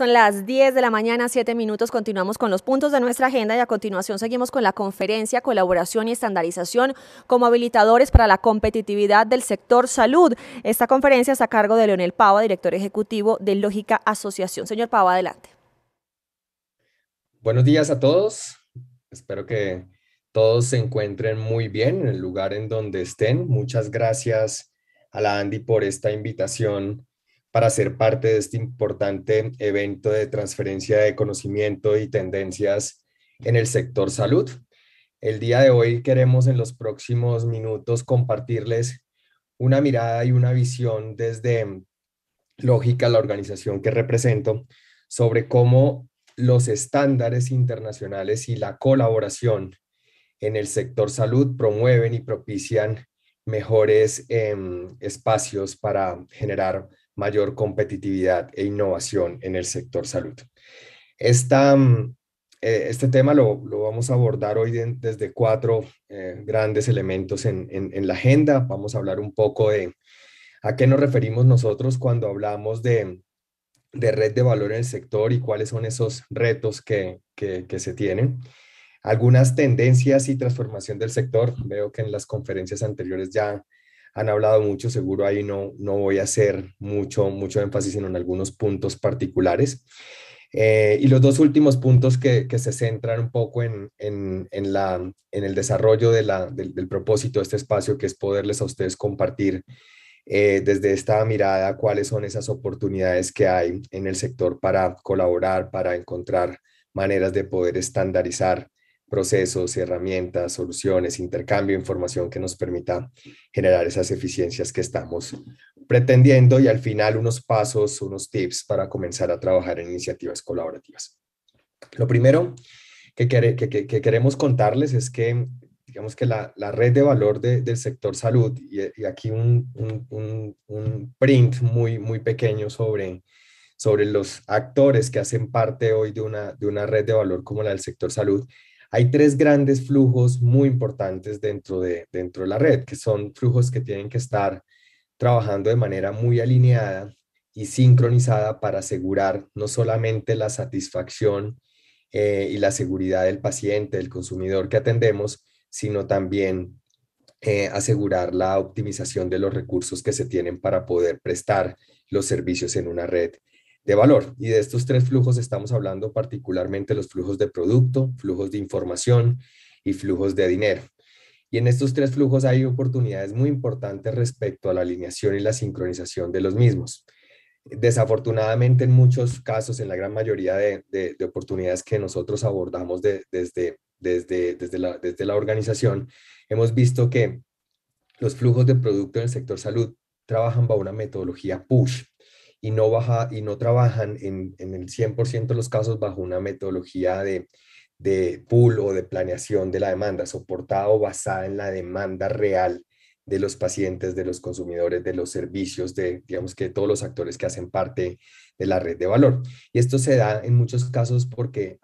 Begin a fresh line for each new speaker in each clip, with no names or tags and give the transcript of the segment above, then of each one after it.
Son las 10 de la mañana, 7 minutos. Continuamos con los puntos de nuestra agenda y a continuación seguimos con la conferencia, colaboración y estandarización como habilitadores para la competitividad del sector salud. Esta conferencia está a cargo de Leonel Pava, director ejecutivo de Lógica Asociación. Señor Pava, adelante. Buenos días a todos. Espero que todos se encuentren muy bien en el lugar en donde estén. Muchas gracias a la Andy por esta invitación para ser parte de este importante evento de transferencia de conocimiento y tendencias en el sector salud. El día de hoy queremos en los próximos minutos compartirles una mirada y una visión desde Lógica, la organización que represento, sobre cómo los estándares internacionales y la colaboración en el sector salud promueven y propician mejores em, espacios para generar mayor competitividad e innovación en el sector salud. Mm, eh, este tema lo, vamos a abordar hoy desde cuatro eh, grandes elementos en, la agenda. Vamos a hablar un poco de a qué nos referimos nosotros cuando hablamos de, de red de valor en el sector y cuáles son esos retos que, que, que, se tienen. Algunas tendencias y transformación del sector. Veo que en las conferencias anteriores ya han hablado mucho, seguro ahí no, no voy a hacer mucho, mucho énfasis, sino en algunos puntos particulares. Eh, y los dos últimos puntos que, que se centran un poco en, en, en, la, en el desarrollo de la, del, propósito de este espacio, que es poderles a ustedes compartir eh, desde esta mirada cuáles son esas oportunidades que hay en el sector para colaborar, para encontrar maneras de poder estandarizar procesos herramientas, soluciones, intercambio de información que nos permita generar esas eficiencias que estamos pretendiendo y al final unos pasos, unos tips para comenzar a trabajar en iniciativas colaborativas. Lo primero que, queremos contarles es que digamos que la, red de valor del sector salud y, aquí un, print muy, muy pequeño sobre, sobre los actores que hacen parte hoy de una, de una red de valor como la del sector salud hay tres grandes flujos muy importantes dentro de, dentro de la red, que son flujos que tienen que estar trabajando de manera muy alineada y sincronizada para asegurar no solamente la satisfacción eh, y la seguridad del paciente, del consumidor que atendemos, sino también eh, asegurar la optimización de los recursos que se tienen para poder prestar los servicios en una red de valor. Y de estos tres flujos estamos hablando particularmente los flujos de producto, flujos de información y flujos de dinero. Y en estos tres flujos hay oportunidades muy importantes respecto a la alineación y la sincronización de los mismos. Desafortunadamente, en muchos casos, en la gran mayoría de, de, oportunidades que nosotros abordamos desde, desde, desde, la, desde la organización, hemos visto que los flujos de producto en el sector salud trabajan bajo una metodología push, y no, baja, y no trabajan en, en el 100% de los casos bajo una metodología de, de pool o de planeación de la demanda, soportada o basada en la demanda real de los pacientes, de los consumidores, de los servicios, de, digamos que todos los actores que hacen parte de la red de valor. Y esto se da en muchos casos porque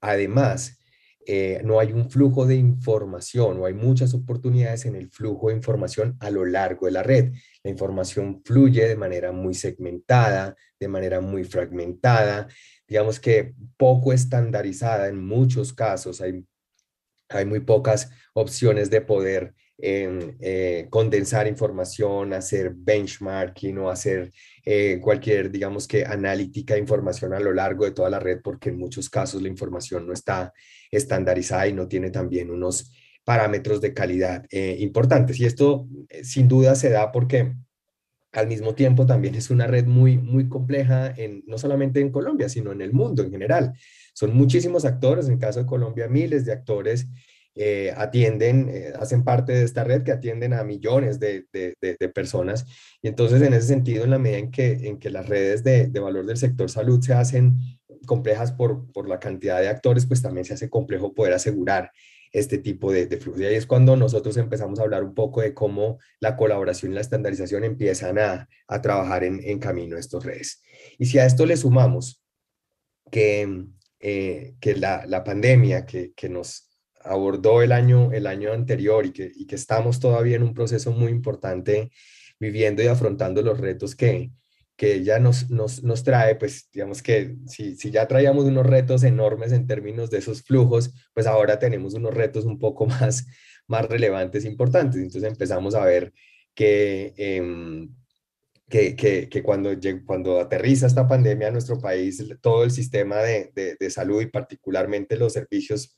además eh, no hay un flujo de información o hay muchas oportunidades en el flujo de información a lo largo de la red. La información fluye de manera muy segmentada, de manera muy fragmentada, digamos que poco estandarizada en muchos casos. Hay, hay muy pocas opciones de poder eh, condensar información, hacer benchmarking o hacer eh, cualquier, digamos que, analítica de información a lo largo de toda la red, porque en muchos casos la información no está estandarizada y no tiene también unos parámetros de calidad eh, importantes. Y esto sin duda se da porque al mismo tiempo también es una red muy, muy compleja, en, no solamente en Colombia, sino en el mundo en general. Son muchísimos actores, en caso de Colombia, miles de actores eh, atienden, eh, hacen parte de esta red que atienden a millones de, de, personas. Y entonces, en ese sentido, en la medida en que, en que las redes de, valor del sector salud se hacen complejas por, por la cantidad de actores, pues también se hace complejo poder asegurar este tipo de, de flujo. Y ahí es cuando nosotros empezamos a hablar un poco de cómo la colaboración y la estandarización empiezan a, a trabajar en, en camino estas redes. Y si a esto le sumamos que, eh, que la, la pandemia que, que, nos abordó el año, el año anterior y que, que estamos todavía en un proceso muy importante viviendo y afrontando los retos que, ya nos, nos, trae, pues digamos que si, si, ya traíamos unos retos enormes en términos de esos flujos, pues ahora tenemos unos retos un poco más, más relevantes, importantes. Entonces empezamos a ver que, em, que, cuando, cuando aterriza esta pandemia en nuestro país, todo el sistema de, de salud y particularmente los servicios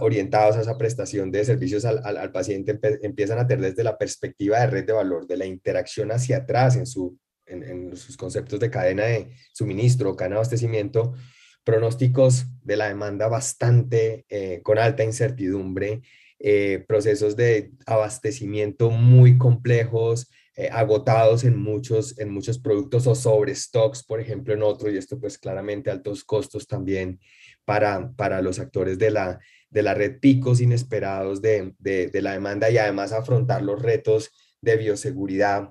orientados a esa prestación de servicios al, paciente empiezan a tener desde la perspectiva de red de valor, de la interacción hacia atrás en, su, en, sus conceptos de cadena de suministro, cadena de abastecimiento, pronósticos de la demanda bastante eh, con alta incertidumbre, eh, procesos de abastecimiento muy complejos, eh, agotados en muchos, en muchos productos o sobre stocks, por ejemplo, en otro, y esto pues claramente altos costos también para, los actores de la, de la red, picos inesperados de, la demanda y además afrontar los retos de bioseguridad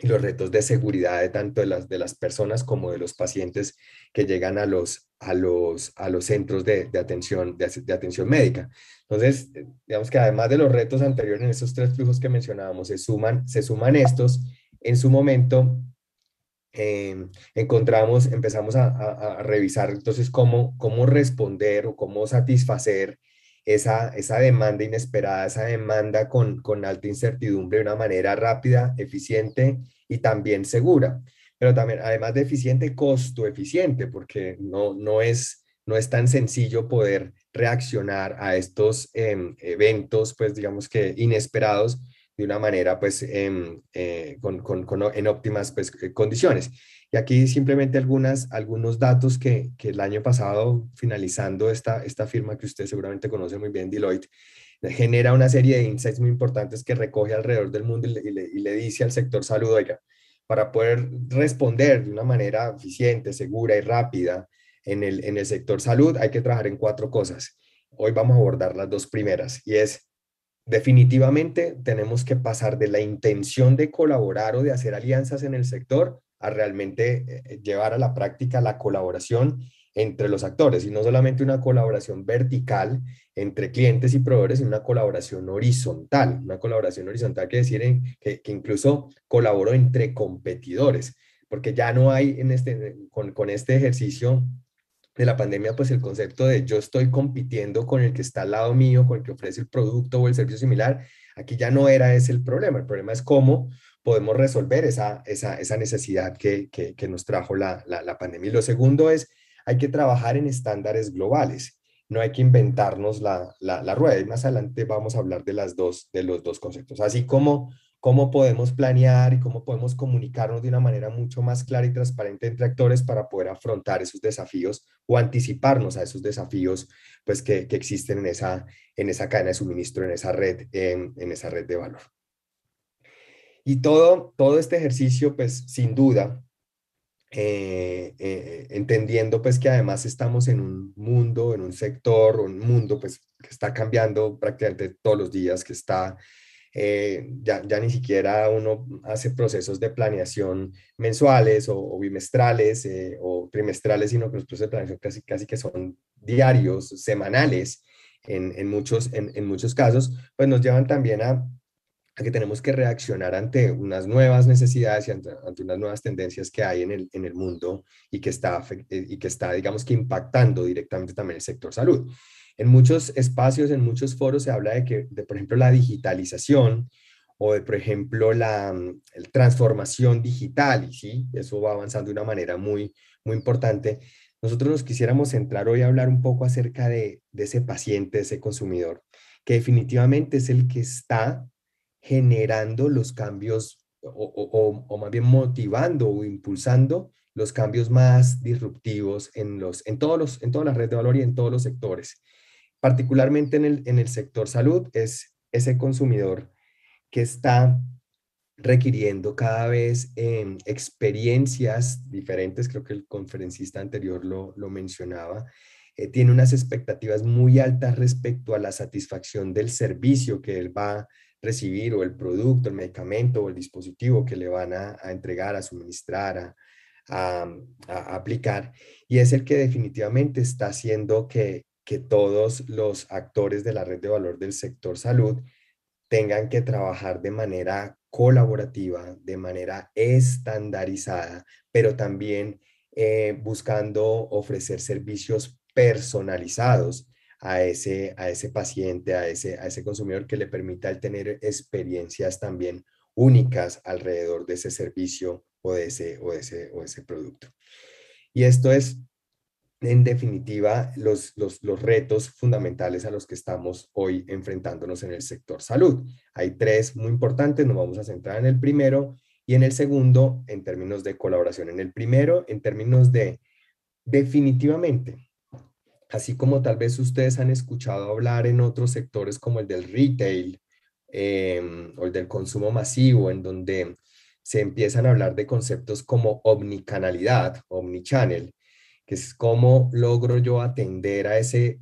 y los retos de seguridad tanto de las, de las personas como de los pacientes que llegan a los, a los, a los centros de, de atención, de, atención médica. Entonces, eh, digamos que además de los retos anteriores en esos tres flujos que mencionábamos, se suman, se suman estos. En su momento, Em, encontramos, empezamos a, revisar entonces cómo, cómo responder o cómo satisfacer esa, esa demanda inesperada, esa demanda con, alta incertidumbre de una manera rápida, eficiente y también segura. Pero también, además de eficiente, costo eficiente, porque no, no, es, no es tan sencillo poder reaccionar a estos em, eventos, pues digamos que inesperados, de una manera, pues, em, eh, con, con, en óptimas pues, eh, condiciones. Y aquí simplemente algunas, algunos datos que, el año pasado, finalizando esta, esta firma que usted seguramente conoce muy bien, Deloitte, genera una serie de insights muy importantes que recoge alrededor del mundo y le, dice al sector salud, oiga, para poder responder de una manera eficiente, segura y rápida en el, en el sector salud, hay que trabajar en cuatro cosas. Hoy vamos a abordar las dos primeras y es Definitivamente tenemos que pasar de la intención de colaborar o de hacer alianzas en el sector a realmente eh, llevar a la práctica la colaboración entre los actores y no solamente una colaboración vertical entre clientes y proveedores, sino una colaboración horizontal, una colaboración horizontal que decir que, incluso colaboró entre competidores, porque ya no hay en este, con este ejercicio de la pandemia, pues el concepto de yo estoy compitiendo con el que está al lado mío, con el que ofrece el producto o el servicio similar, aquí ya no era ese el problema, el problema es cómo podemos resolver esa, esa, esa necesidad que, que, nos trajo la, la, pandemia. Y lo segundo es, hay que trabajar en estándares globales no hay que inventarnos la, rueda. Y más adelante vamos a hablar de, las dos, de los dos conceptos. Así como cómo podemos planear y cómo podemos comunicarnos de una manera mucho más clara y transparente entre actores para poder afrontar esos desafíos o anticiparnos a esos desafíos pues, que, que existen en esa, en esa cadena de suministro, en esa red, en, en esa red de valor. Y todo, todo este ejercicio, pues sin duda, eh, eh, entendiendo pues que además estamos en un mundo, en un sector, un mundo pues que está cambiando prácticamente todos los días, que está eh, ya, ya, ni siquiera uno hace procesos de planeación mensuales o, bimestrales eh, o trimestrales, sino que los procesos de planeación casi, que son diarios, semanales en, muchos, en, muchos casos, pues nos llevan también a, a que tenemos que reaccionar ante unas nuevas necesidades y ante, unas nuevas tendencias que hay en el, mundo y que, está, eh, y que está, digamos que impactando directamente también el sector salud. En muchos espacios, en muchos foros se habla de que, por ejemplo, la digitalización o de, por ejemplo, la, mm, transformación digital, y sí, eso va avanzando de una manera muy, muy importante. Nosotros nos quisiéramos centrar hoy a hablar un poco acerca de, ese paciente, de ese consumidor, que definitivamente es el que está generando los cambios o, o, o, más bien motivando o impulsando los cambios más disruptivos en, los, en, todos los, en toda la red de valor y en todos los sectores particularmente en el, sector salud, es ese consumidor que está requiriendo cada vez em, experiencias diferentes, creo que el conferencista anterior lo, lo mencionaba, eh, tiene unas expectativas muy altas respecto a la satisfacción del servicio que él va a recibir o el producto, el medicamento o el dispositivo que le van a, entregar, a suministrar, a, aplicar. Y es el que definitivamente está haciendo que, que todos los actores de la red de valor del sector salud tengan que trabajar de manera colaborativa, de manera estandarizada, pero también eh, buscando ofrecer servicios personalizados a ese, a ese paciente, a ese, a ese consumidor que le permita el tener experiencias también
únicas
alrededor de ese servicio o ese, o ese, o de ese producto. Y esto es en definitiva, los, retos fundamentales a los que estamos hoy enfrentándonos en el sector salud. Hay tres muy importantes, nos vamos a centrar en el primero y en el segundo, en términos de colaboración. En el primero, en términos de definitivamente, así como tal vez ustedes han escuchado hablar en otros sectores como el del retail em, o el del consumo masivo, en donde se empiezan a hablar de conceptos como omnicanalidad, omnichannel, que es cómo logro yo atender a ese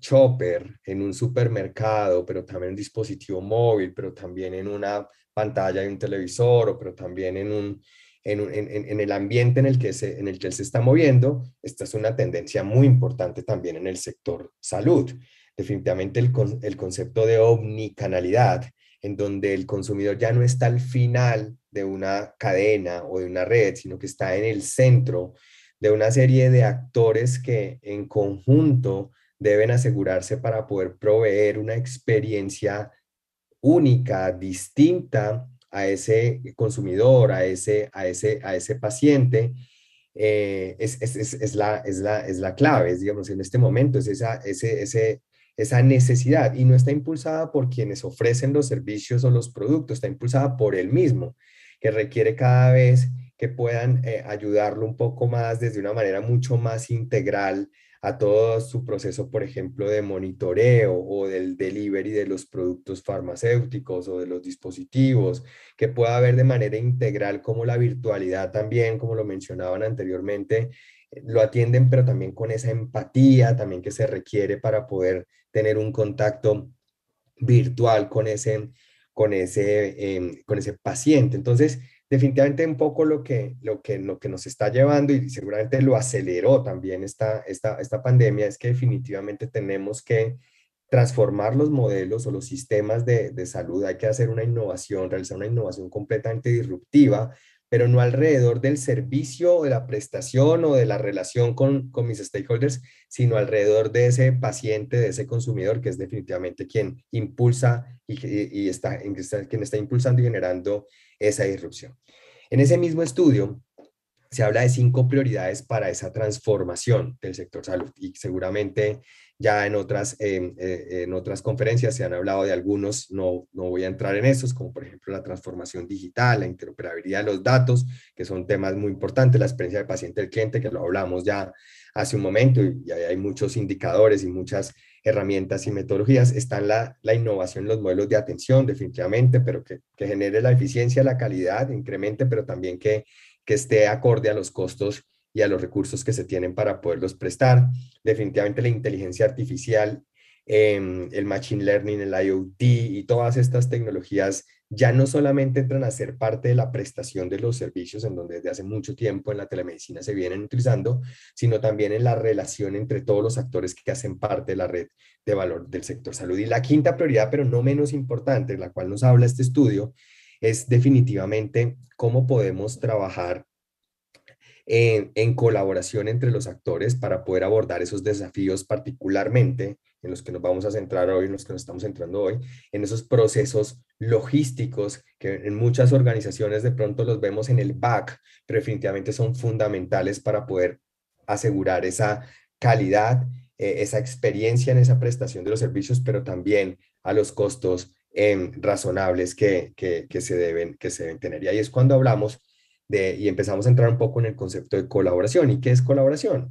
chopper en un supermercado, pero también en un dispositivo móvil, pero también en una pantalla de un televisor, pero también en, un, en, en, el ambiente en el, que se, en el que él se está moviendo, esta es una tendencia muy importante también en el sector salud. Definitivamente el, el concepto de omnicanalidad, en donde el consumidor ya no está al final de una cadena o de una red, sino que está en el centro de una serie de actores que en conjunto deben asegurarse para poder proveer una experiencia única, distinta a ese consumidor, a ese, a ese, a ese paciente, eh, es, es, es, la, es, es la clave, digamos, en este momento, es esa, esa necesidad y no está impulsada por quienes ofrecen los servicios o los productos, está impulsada por él mismo que requiere cada vez que puedan eh, ayudarlo un poco más desde una manera mucho más integral a todo su proceso, por ejemplo, de monitoreo o del delivery de los productos farmacéuticos o de los dispositivos, que pueda ver de manera integral como la virtualidad también, como lo mencionaban anteriormente, eh, lo atienden, pero también con esa empatía también que se requiere para poder tener un contacto virtual con ese con ese, em, con ese paciente. Entonces, definitivamente un poco lo que, lo, que, lo que nos está llevando y seguramente lo aceleró también esta, esta, esta pandemia es que definitivamente tenemos que transformar los modelos o los sistemas de, de salud. Hay que hacer una innovación, realizar una innovación completamente disruptiva pero no alrededor del servicio o de la prestación o de la relación con, mis stakeholders, sino alrededor de ese paciente, de ese consumidor, que es definitivamente quien impulsa y, está, quien está impulsando y generando esa disrupción. En ese mismo estudio, se habla de cinco prioridades para esa transformación del sector salud y seguramente ya en otras, em, eh, en otras conferencias se han hablado de algunos, no, no voy a entrar en esos, como por ejemplo la transformación digital, la interoperabilidad de los datos, que son temas muy importantes, la experiencia del paciente, del cliente, que lo hablamos ya hace un momento y, hay muchos indicadores y muchas herramientas y metodologías. Está la, la innovación en los modelos de atención, definitivamente, pero que, que, genere la eficiencia, la calidad, incremente, pero también que, que esté acorde a los costos y a los recursos que se tienen para poderlos prestar. Definitivamente la inteligencia artificial, em, el machine learning, el IoT y todas estas tecnologías ya no solamente entran a ser parte de la prestación de los servicios en donde desde hace mucho tiempo en la telemedicina se vienen utilizando, sino también en la relación entre todos los actores que hacen parte de la red de valor del sector salud. Y la quinta prioridad, pero no menos importante, la cual nos habla este estudio, es definitivamente cómo podemos trabajar en, colaboración entre los actores para poder abordar esos desafíos particularmente en los que nos vamos a centrar hoy, en los que nos estamos centrando hoy, en esos procesos logísticos que en muchas organizaciones de pronto los vemos en el back, pero definitivamente son fundamentales para poder asegurar esa calidad, e, esa experiencia en esa prestación de los servicios, pero también a los costos em, razonables que, se deben, que se deben tener. Y ahí es cuando hablamos y empezamos a entrar un poco en el concepto de colaboración. ¿Y qué es colaboración?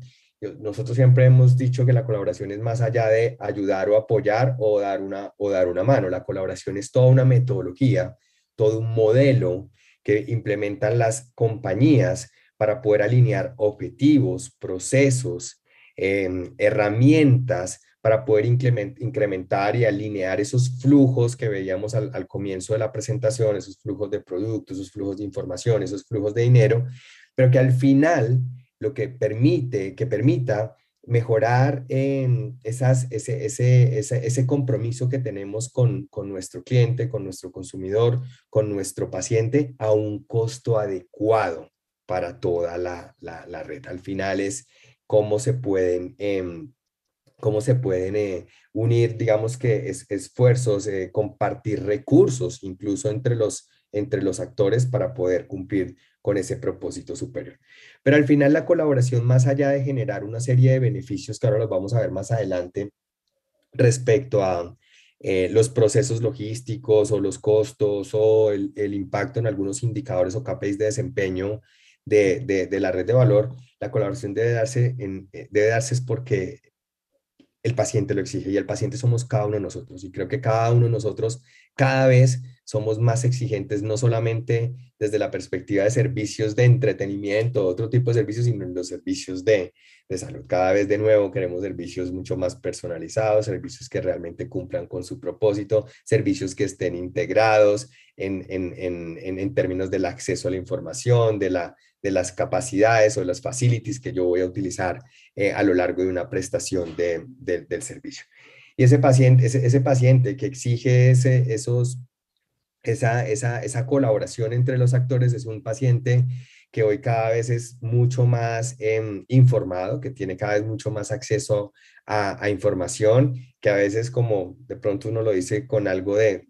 Nosotros siempre hemos dicho que la colaboración es más allá de ayudar o apoyar o dar una, o dar una mano. La colaboración es toda una metodología, todo un modelo que implementan las compañías para poder alinear objetivos, procesos, em, herramientas para poder incrementar y alinear esos flujos que veíamos al, comienzo de la presentación, esos flujos de productos, esos flujos de información, esos flujos de dinero, pero que al final lo que permite, que permita mejorar esas, ese, ese, compromiso que tenemos con, nuestro cliente, con nuestro consumidor, con nuestro paciente a un costo adecuado para toda la, red. Al final es cómo se pueden... Em, cómo se pueden eh, unir, digamos que es, esfuerzos, eh, compartir recursos, incluso entre los, entre los actores para poder cumplir con ese propósito superior. Pero al final la colaboración, más allá de generar una serie de beneficios, que ahora los vamos a ver más adelante, respecto a eh, los procesos logísticos o los costos o el, impacto en algunos indicadores o KPIs de desempeño de, de, la red de valor, la colaboración debe darse, en, debe darse es porque el paciente lo exige y el paciente somos cada uno de nosotros. Y creo que cada uno de nosotros cada vez somos más exigentes, no solamente desde la perspectiva de servicios de entretenimiento, otro tipo de servicios, sino en los servicios de, salud. Cada vez de nuevo queremos servicios mucho más personalizados, servicios que realmente cumplan con su propósito, servicios que estén integrados en términos del acceso a la información, de la, de las capacidades o las facilities que yo voy a utilizar eh, a lo largo de una prestación del servicio. Y ese paciente, ese, paciente que exige ese, esos, esa, esa, esa, colaboración entre los actores es un paciente que hoy cada vez es mucho más em, informado, que tiene cada vez mucho más acceso a, información, que a veces como de pronto uno lo dice con algo de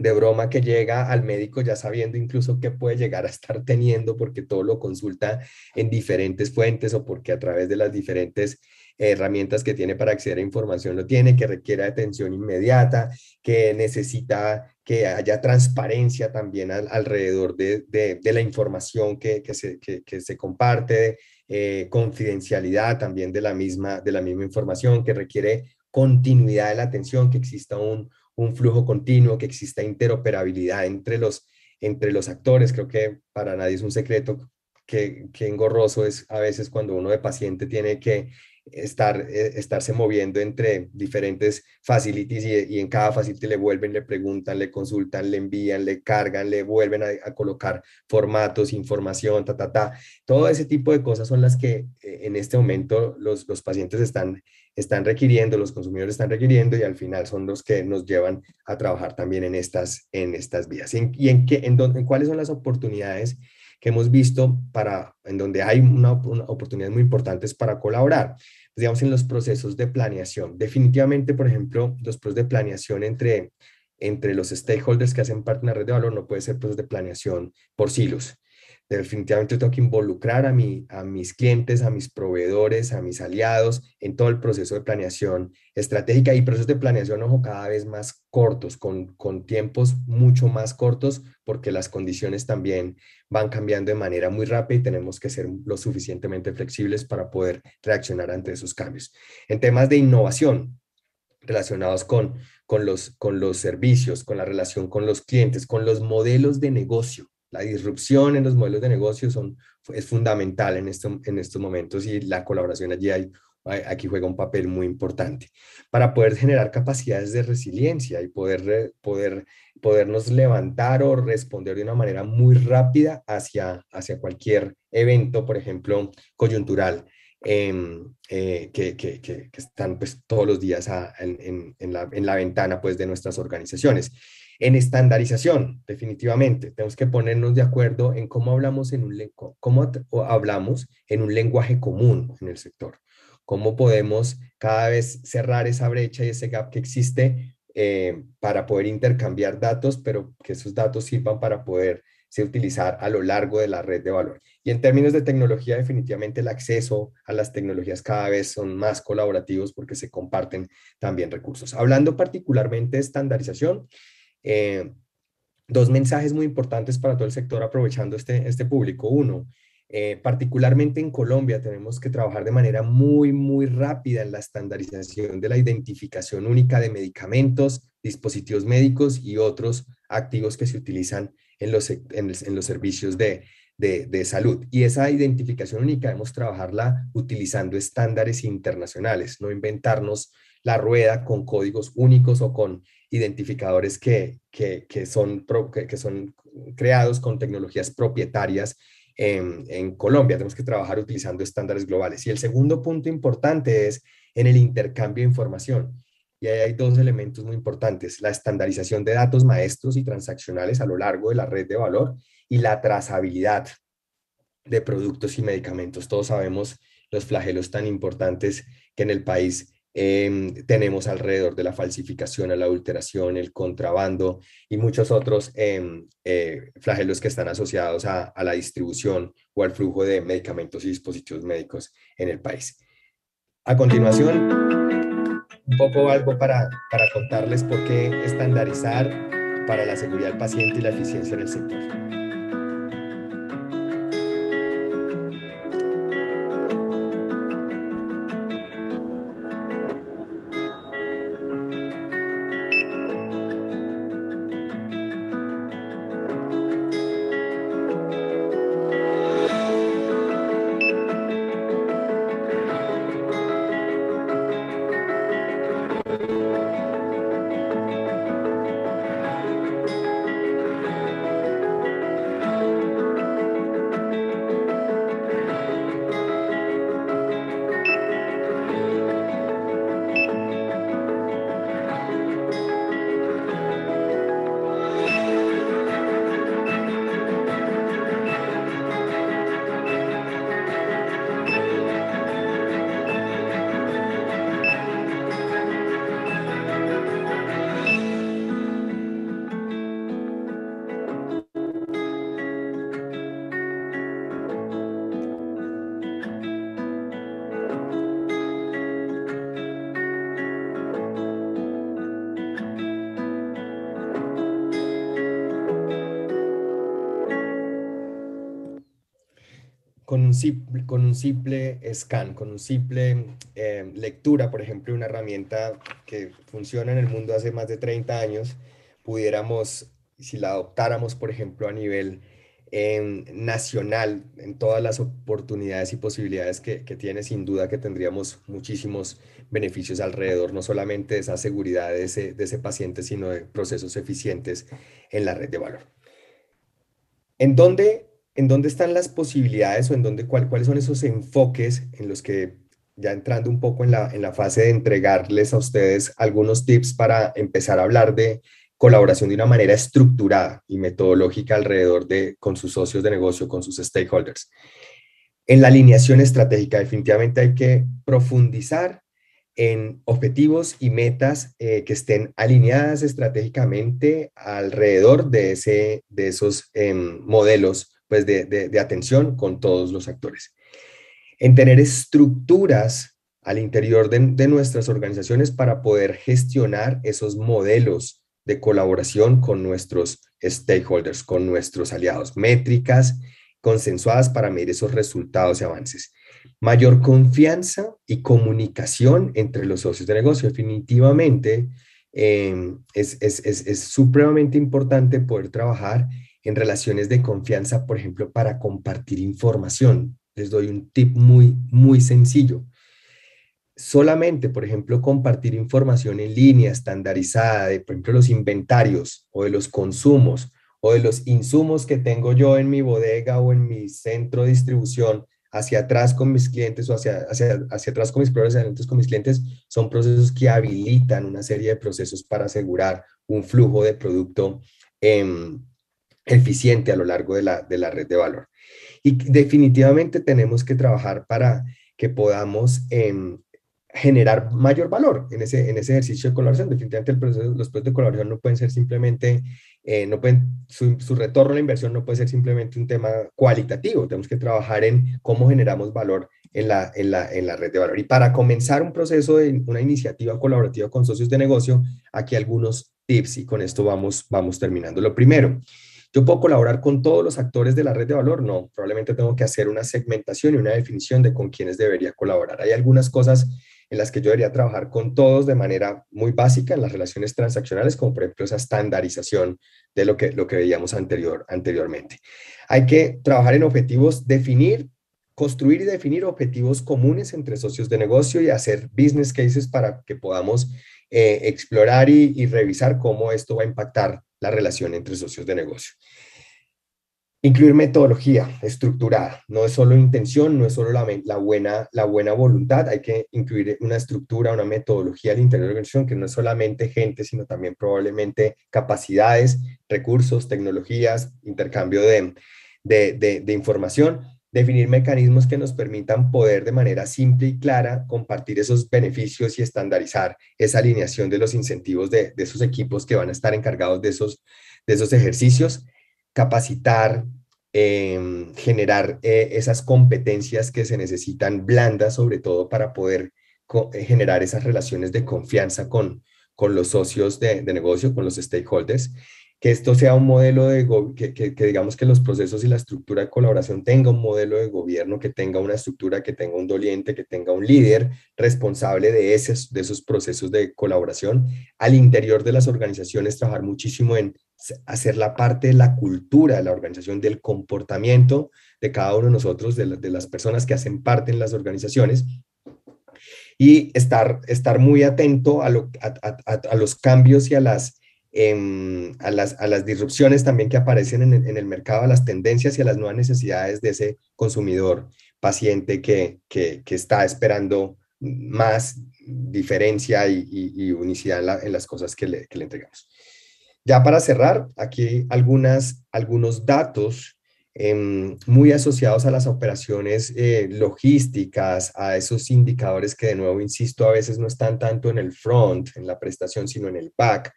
de broma que llega al médico ya sabiendo incluso que puede llegar a estar teniendo porque todo lo consulta en diferentes fuentes o porque a través de las diferentes herramientas que tiene para acceder a información lo tiene, que requiere atención inmediata, que necesita que haya transparencia también alrededor de, la información que, se, se, comparte, eh, confidencialidad también de la, misma, de la misma información, que requiere continuidad de la atención, que exista un, un flujo continuo, que exista interoperabilidad entre los, entre los actores. Creo que para nadie es un secreto que, engorroso es a veces cuando uno de paciente tiene que estar, eh, estarse moviendo entre diferentes facilities y, en cada facility le vuelven, le preguntan, le consultan, le envían, le cargan, le vuelven a, colocar formatos, información, ta, ta, ta. Todo ese tipo de cosas son las que eh, en este momento los, los pacientes están están requiriendo, los consumidores están requiriendo y al final son los que nos llevan a trabajar también en estas, en estas vías. ¿Y en, qué, en, dónde, cuáles son las oportunidades que hemos visto para, en donde hay una, oportunidades muy importantes para colaborar? Pues, digamos, en los procesos de planeación. Definitivamente, por ejemplo, los procesos de planeación entre entre los stakeholders que hacen parte de una red de valor no puede ser procesos de planeación por silos definitivamente tengo que involucrar a, mi, a mis clientes, a mis proveedores, a mis aliados en todo el proceso de planeación estratégica y procesos de planeación, ojo, cada vez más cortos, con, tiempos mucho más cortos, porque las condiciones también van cambiando de manera muy rápida y tenemos que ser lo suficientemente flexibles para poder reaccionar ante esos cambios. En temas de innovación, relacionados con, con, los, con los servicios, con la relación con los clientes, con los modelos de negocio. La disrupción en los modelos de negocio es fundamental este, en, estos momentos y la colaboración allí aquí juega un papel muy importante para poder generar capacidades de resiliencia y poder, poder podernos levantar o responder de una manera muy rápida hacia, hacia cualquier evento, por ejemplo, coyuntural. Em, eh, que, están pues todos los días en, la, en la ventana pues de nuestras organizaciones. En estandarización, definitivamente, tenemos que ponernos de acuerdo en cómo hablamos en un, cómo hablamos en un lenguaje común en el sector, cómo podemos cada vez cerrar esa brecha y ese gap que existe eh, para poder intercambiar datos, pero que esos datos sirvan para poder utilizar a lo largo de la red de valor. Y en términos de tecnología, definitivamente el acceso a las tecnologías cada vez son más colaborativos porque se comparten también recursos. Hablando particularmente de estandarización, eh, dos mensajes muy importantes para todo el sector aprovechando este, este público. Uno, eh, particularmente en Colombia tenemos que trabajar de manera muy, muy rápida en la estandarización de la identificación única de medicamentos, dispositivos médicos y otros activos que se utilizan en los, en, los servicios de, de, salud. Y esa identificación única debemos trabajarla utilizando estándares internacionales, no inventarnos la rueda con códigos únicos o con identificadores que, son, son creados con tecnologías propietarias en, en Colombia. Tenemos que trabajar utilizando estándares globales. Y el segundo punto importante es en el intercambio de información. Y ahí hay dos elementos muy importantes, la estandarización de datos maestros y transaccionales a lo largo de la red de valor y la trazabilidad de productos y medicamentos. Todos sabemos los flagelos tan importantes que en el país Em, tenemos alrededor de la falsificación, a la adulteración, el contrabando y muchos otros em, eh, flagelos que están asociados a, la distribución o al flujo de medicamentos y dispositivos médicos en el país. A continuación, un poco algo para, para contarles por qué estandarizar para la seguridad del paciente y la eficiencia del sector. con un simple scan, con un simple eh, lectura, por ejemplo, una herramienta que funciona en el mundo hace más de 30 años, pudiéramos, si la adoptáramos, por ejemplo, a nivel em, nacional, en todas las oportunidades y posibilidades que, tiene, sin duda que tendríamos muchísimos beneficios alrededor, no solamente de esa seguridad de de ese paciente, sino de procesos eficientes en la red de valor. ¿En dónde ¿en dónde están las posibilidades o en dónde, cuáles son esos enfoques en los que, ya entrando un poco en la, fase de entregarles a ustedes algunos tips para empezar a hablar de colaboración de una manera estructurada y metodológica alrededor de, con sus socios de negocio, con sus stakeholders? En la alineación estratégica, definitivamente hay que profundizar en objetivos y metas eh, que estén alineadas estratégicamente alrededor de, ese, de esos em, modelos pues de, atención con todos los actores. En tener estructuras al interior de, nuestras organizaciones para poder gestionar esos modelos de colaboración con nuestros stakeholders, con nuestros aliados, métricas consensuadas para medir esos resultados y avances. Mayor confianza y comunicación entre los socios de negocio. Definitivamente eh, es, es, es, es supremamente importante poder trabajar en relaciones de confianza, por ejemplo, para compartir información. Les doy un tip muy, muy sencillo. Solamente, por ejemplo, compartir información en línea estandarizada de, por ejemplo, los inventarios o de los consumos o de los insumos que tengo yo en mi bodega o en mi centro de distribución hacia atrás con mis clientes o hacia, hacia, atrás con mis proveedores, hacia con mis clientes, son procesos que habilitan una serie de procesos para asegurar un flujo de producto. en eficiente a lo largo de la, red de valor. Y definitivamente tenemos que trabajar para que podamos em, generar mayor valor en ese, en ese ejercicio de colaboración. Definitivamente los procesos de colaboración no pueden ser simplemente, eh, no pueden, su, retorno a la inversión no puede ser simplemente un tema cualitativo. Tenemos que trabajar en cómo generamos valor en la, en la, red de valor. Y para comenzar un proceso de una iniciativa colaborativa con socios de negocio, aquí algunos tips y con esto vamos, vamos terminando. Lo primero, ¿Yo puedo colaborar con todos los actores de la red de valor? No, probablemente tengo que hacer una segmentación y una definición de con quiénes debería colaborar. Hay algunas cosas en las que yo debería trabajar con todos de manera muy básica en las relaciones transaccionales, como por ejemplo esa estandarización de lo que, lo que veíamos anterior, anteriormente. Hay que trabajar en objetivos, definir, construir y definir objetivos comunes entre socios de negocio y hacer business cases para que podamos eh, explorar y revisar cómo esto va a impactar la relación entre socios de negocio. Incluir metodología estructurada. No es solo intención, no es solo la, buena, la buena voluntad. Hay que incluir una estructura, una metodología al interior de la organización que no es solamente gente, sino también probablemente capacidades, recursos, tecnologías, intercambio de, de, de, de información definir mecanismos que nos permitan poder de manera simple y clara compartir esos beneficios y estandarizar esa alineación de los incentivos de, esos equipos que van a estar encargados de esos, de esos ejercicios, capacitar, em, generar eh, esas competencias que se necesitan blandas sobre todo para poder eh, generar esas relaciones de confianza con, los socios de, de negocio, con los stakeholders que esto sea un modelo de, que, que, digamos que los procesos y la estructura de colaboración tenga un modelo de gobierno, que tenga una estructura, que tenga un doliente, que tenga un líder responsable de, esos, de esos procesos de colaboración. Al interior de las organizaciones, trabajar muchísimo en hacer la parte de la cultura de la organización, del comportamiento de cada uno de nosotros, de, las personas que hacen parte en las organizaciones, y estar, estar muy atento a, a, a, los cambios y a las Em, a, las, a las disrupciones también que aparecen en, el mercado, a las tendencias y a las nuevas necesidades de ese consumidor paciente que, que, que está esperando más diferencia y, y, unicidad en, las cosas que le, que le entregamos. Ya para cerrar, aquí algunas, algunos datos em, muy asociados a las operaciones eh, logísticas, a esos indicadores que de nuevo, insisto, a veces no están tanto en el front, en la prestación, sino en el back,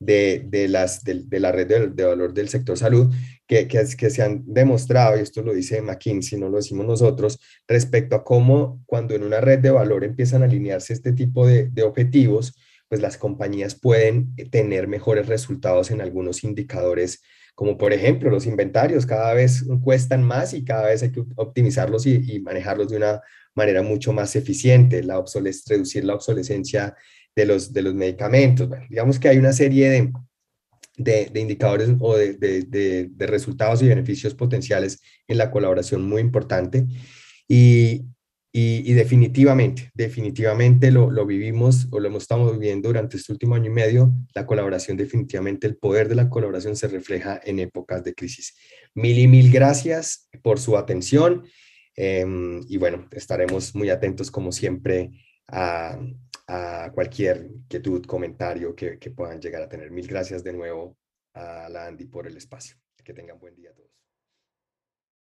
de, las, de, la red de, valor del sector salud, que, que, que se han demostrado, y esto lo dice McKinsey, no lo decimos nosotros, respecto a cómo cuando en una red de valor empiezan a alinearse este tipo de, objetivos, pues las compañías pueden tener mejores resultados en algunos indicadores como por ejemplo los inventarios, cada vez cuestan más y cada vez hay que optimizarlos y, manejarlos de una manera mucho más eficiente, la reducir la obsolescencia de los, de los medicamentos. digamos que hay una serie de, de, indicadores o de, de, resultados y beneficios potenciales en la colaboración muy importante. Y, y, definitivamente, definitivamente lo, lo, vivimos o lo hemos estado viviendo durante este último año y medio. La colaboración, definitivamente, el poder de la colaboración se refleja en épocas de crisis. Mil y mil gracias por su atención. Em, y bueno, estaremos muy atentos como siempre a, a cualquier inquietud, comentario que, que puedan llegar a tener. Mil gracias de nuevo a la Andy por el espacio. Que tengan buen día a todos.